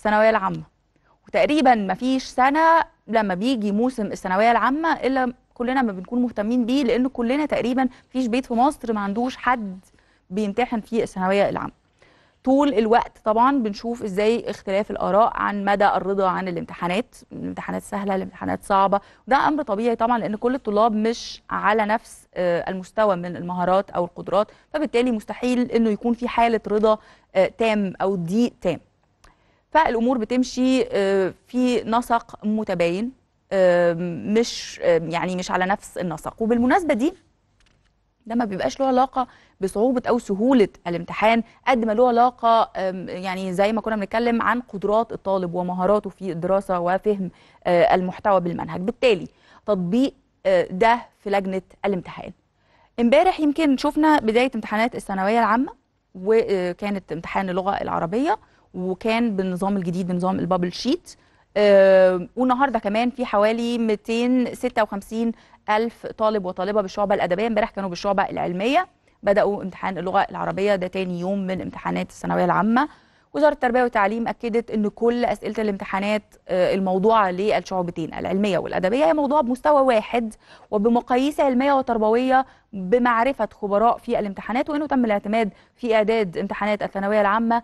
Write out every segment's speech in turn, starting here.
الثانويه العامه وتقريبا ما فيش سنه لما بيجي موسم الثانويه العامه الا كلنا ما بنكون مهتمين بيه لان كلنا تقريبا فيش بيت في مصر ما عندوش حد بيمتحن فيه الثانويه العامه طول الوقت طبعا بنشوف ازاي اختلاف الاراء عن مدى الرضا عن الامتحانات الامتحانات سهله الامتحانات صعبه وده امر طبيعي طبعا لان كل الطلاب مش على نفس آه، المستوى من المهارات او القدرات فبالتالي مستحيل انه يكون في حاله رضا آه، تام او ضيق تام فالامور بتمشي آه، في نسق متباين آه، مش آه، يعني مش على نفس النسق وبالمناسبه دي ده ما بيبقاش له علاقه بصعوبه او سهوله الامتحان قد ما له علاقه يعني زي ما كنا بنتكلم عن قدرات الطالب ومهاراته في الدراسه وفهم المحتوى بالمنهج بالتالي تطبيق ده في لجنه الامتحان امبارح يمكن شفنا بدايه امتحانات الثانويه العامه وكانت امتحان اللغه العربيه وكان بالنظام الجديد بنظام البابل شيت آه والنهارده كمان في حوالي 256 ألف طالب وطالبة بالشعبة الأدبية امبارح كانوا بالشعبة العلمية بدأوا امتحان اللغة العربية ده تاني يوم من امتحانات الثانوية العامة وزاره التربيه والتعليم اكدت ان كل اسئله الامتحانات آه، الموضوعه للشعوبتين العلميه والادبيه هي موضوع بمستوى واحد وبمقاييس علميه وتربويه بمعرفه خبراء في الامتحانات وانه تم الاعتماد في اعداد امتحانات الثانويه العامه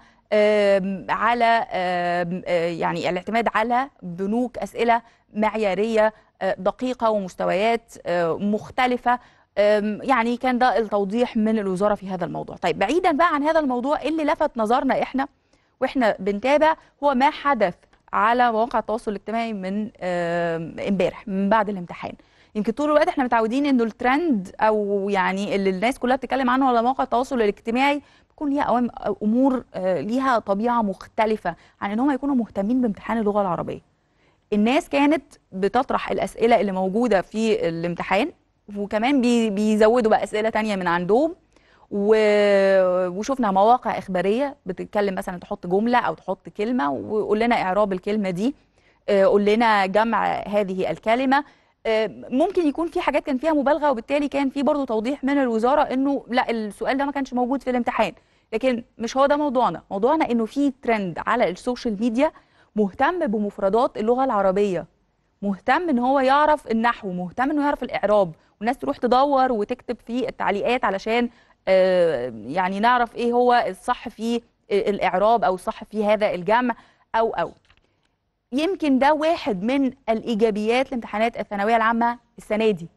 على آه، يعني الاعتماد على بنوك اسئله معياريه آه، دقيقه ومستويات مختلفه يعني كان ده التوضيح من الوزاره في هذا الموضوع طيب بعيدا بقى عن هذا الموضوع اللي لفت نظرنا احنا واحنا بنتابع هو ما حدث على مواقع التواصل الاجتماعي من امبارح من بعد الامتحان يمكن طول الوقت احنا متعودين انه الترند او يعني اللي الناس كلها بتتكلم عنه على مواقع التواصل الاجتماعي بيكون ليها امور آه، ليها طبيعه مختلفه عن ان هم يكونوا مهتمين بامتحان اللغه العربيه. الناس كانت بتطرح الاسئله اللي موجوده في الامتحان وكمان بيزودوا بقى اسئله تانية من عندهم وشفنا مواقع اخباريه بتتكلم مثلا تحط جمله او تحط كلمه وقول لنا اعراب الكلمه دي آه، قول لنا جمع هذه الكلمه آه، ممكن يكون في حاجات كان فيها مبالغه وبالتالي كان في برضه توضيح من الوزاره انه لا السؤال ده ما كانش موجود في الامتحان لكن مش هو ده موضوعنا موضوعنا انه في ترند على السوشيال ميديا مهتم بمفردات اللغه العربيه مهتم ان هو يعرف النحو مهتم انه يعرف الاعراب والناس تروح تدور وتكتب في التعليقات علشان آه، يعني نعرف ايه هو الصح في الاعراب او الصح في هذا الجمع او او يمكن ده واحد من الايجابيات لامتحانات الثانويه العامه السنه دي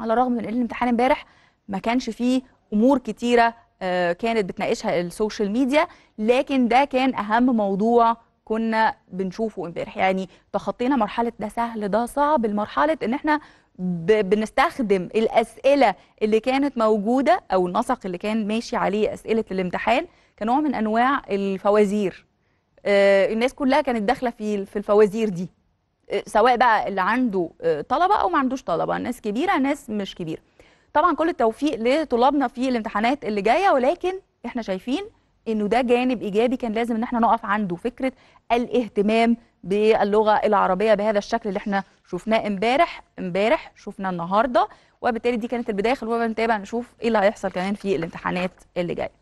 على الرغم من ان الامتحان امبارح ما كانش فيه امور كتيره آه، كانت بتناقشها السوشيال ميديا لكن ده كان اهم موضوع كنا بنشوفه امبارح يعني تخطينا مرحله ده سهل ده صعب لمرحله ان احنا بنستخدم الاسئله اللي كانت موجوده او النسق اللي كان ماشي عليه اسئله الامتحان كنوع من انواع الفوازير آه الناس كلها كانت داخله في في الفوازير دي آه، سواء بقى اللي عنده آه، طلبه او ما عندوش طلبه ناس كبيره ناس مش كبيره طبعا كل التوفيق لطلابنا في الامتحانات اللي جايه ولكن احنا شايفين انه ده جانب ايجابي كان لازم ان احنا نقف عنده فكره الاهتمام باللغه العربيه بهذا الشكل اللي احنا شفناه امبارح امبارح شفنا النهارده وبالتالي دي كانت البدايه خلونا نتابع نشوف ايه اللي هيحصل كمان في الامتحانات اللي جايه